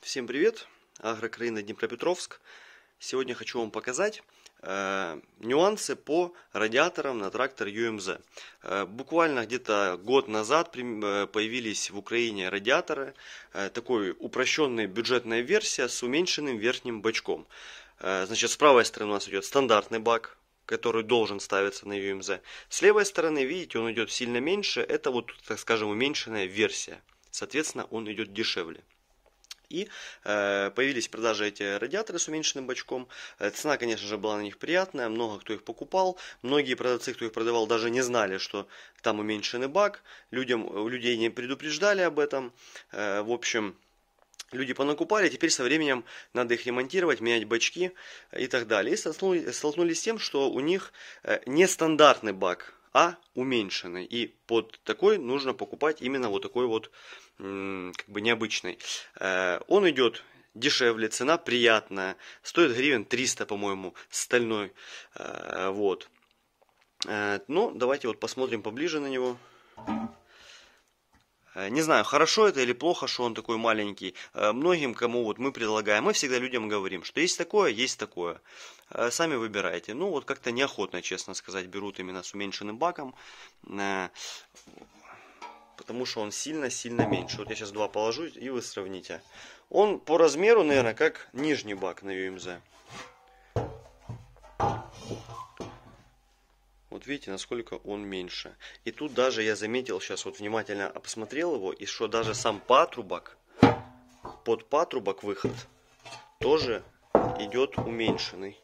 Всем привет! Агрокраина Днепропетровск. Сегодня хочу вам показать э, нюансы по радиаторам на трактор ЮМЗ. Эм э, буквально где-то год назад при, э, появились в Украине радиаторы, э, такой упрощенная бюджетная версия с уменьшенным верхним бачком. Э, значит, с правой стороны у нас идет стандартный бак, который должен ставиться на ЮМЗ. Эм с левой стороны, видите, он идет сильно меньше, это вот, так скажем, уменьшенная версия. Соответственно, он идет дешевле. И э, появились продажи продаже эти радиаторы с уменьшенным бачком. Э, цена, конечно же, была на них приятная, много кто их покупал. Многие продавцы, кто их продавал, даже не знали, что там уменьшенный бак. Людям, людей не предупреждали об этом. Э, в общем, люди понакупали, теперь со временем надо их ремонтировать, менять бачки и так далее. И столкнулись, столкнулись с тем, что у них э, нестандартный бак а уменьшенный. И под такой нужно покупать именно вот такой вот как бы необычный. Э, он идет дешевле, цена приятная, стоит гривен 300, по-моему, стальной, э, вот. Э, ну, давайте вот посмотрим поближе на него. Э, не знаю, хорошо это или плохо, что он такой маленький. Э, многим, кому вот мы предлагаем, мы всегда людям говорим, что есть такое, есть такое. Э, сами выбирайте. Ну, вот как-то неохотно, честно сказать, берут именно с уменьшенным баком. Потому что он сильно-сильно меньше. Вот я сейчас два положу и вы сравните. Он по размеру, наверное, как нижний бак на UMZ. Вот видите, насколько он меньше. И тут даже я заметил, сейчас вот внимательно посмотрел его, и что даже сам патрубок, под патрубок выход, тоже идет уменьшенный.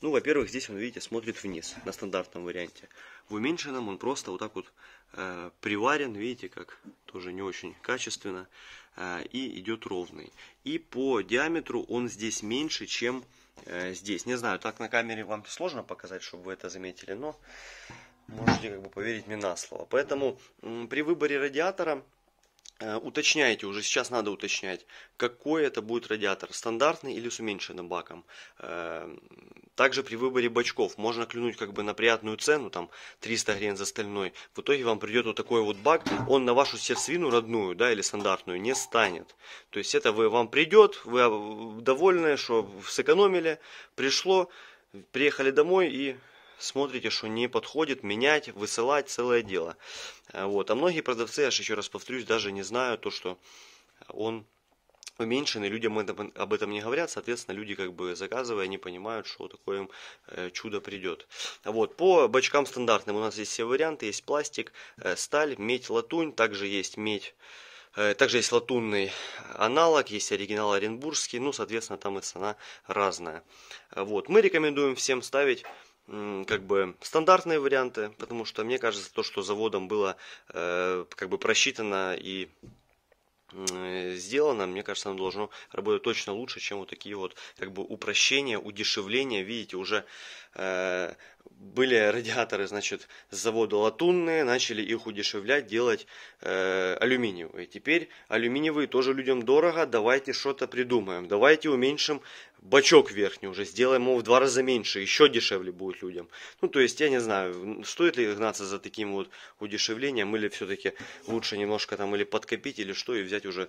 Ну, во-первых, здесь он, видите, смотрит вниз на стандартном варианте. В уменьшенном он просто вот так вот э, приварен, видите, как тоже не очень качественно, э, и идет ровный. И по диаметру он здесь меньше, чем Э, здесь. Не знаю, так на камере вам сложно показать, чтобы вы это заметили, но можете как бы поверить мне на слово. Поэтому при выборе радиатора э, уточняйте, уже сейчас надо уточнять, какой это будет радиатор, стандартный или с уменьшенным баком. Э, также при выборе бачков можно клюнуть как бы на приятную цену, там 300 грен за стальной. В итоге вам придет вот такой вот бак, он на вашу сердцевину родную, да, или стандартную не станет. То есть это вы, вам придет, вы а, довольны, что сэкономили, пришло, приехали домой и смотрите, что не подходит, менять, высылать, целое дело. Э, вот. А многие продавцы, я же еще раз повторюсь, даже не знают то, что он уменьшены, людям об этом не говорят, соответственно, люди как бы заказывая, не понимают, что такое им э, чудо придет. Вот, по бачкам стандартным у нас есть все варианты, есть пластик, э, сталь, медь, латунь, также есть медь, э, также есть латунный аналог, есть оригинал оренбургский, ну, соответственно, там и цена разная. Вот, мы рекомендуем всем ставить как бы стандартные варианты, потому что мне кажется, то, что заводом было как бы просчитано и сделано, мне кажется, оно должно работать точно лучше, чем вот такие вот как бы упрощения, удешевления. Видите, уже э, были радиаторы, значит, с завода латунные, начали их удешевлять, делать э, алюминиевые. Теперь алюминиевые тоже людям дорого, давайте что-то придумаем, давайте уменьшим бачок верхний уже, сделаем его в два раза меньше, еще дешевле будет людям. Ну, то есть, я не знаю, стоит ли гнаться за таким вот удешевлением, или все-таки лучше немножко там или подкопить, или что, и взять уже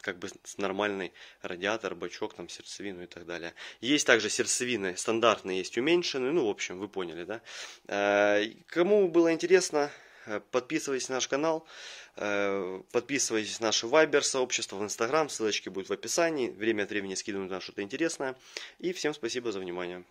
как бы нормальный радиатор, бачок, там сердцевину и так далее. Есть также сердцевины стандартные, есть уменьшенные, ну, в общем, вы поняли, да? Э, кому было интересно, Э, подписывайтесь на наш канал, э, подписывайтесь на наше Вайбер сообщество в Инстаграм, ссылочки будут в описании. Время от времени скидываем там что-то интересное. И всем спасибо за внимание.